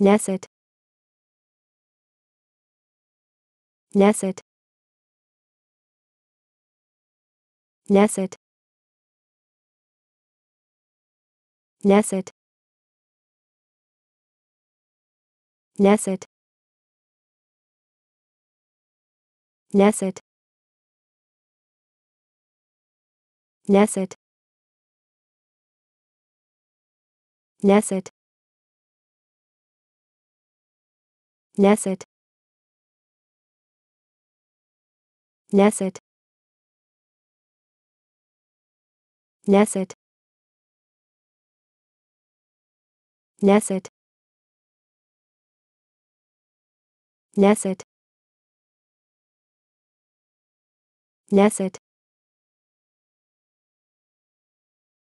Nesset. Nesset. Nesset. Nesset. Nesset. Nesset. Nesset. Nesset. Nesset. Nesset. Nesset. Nesset. Nesset.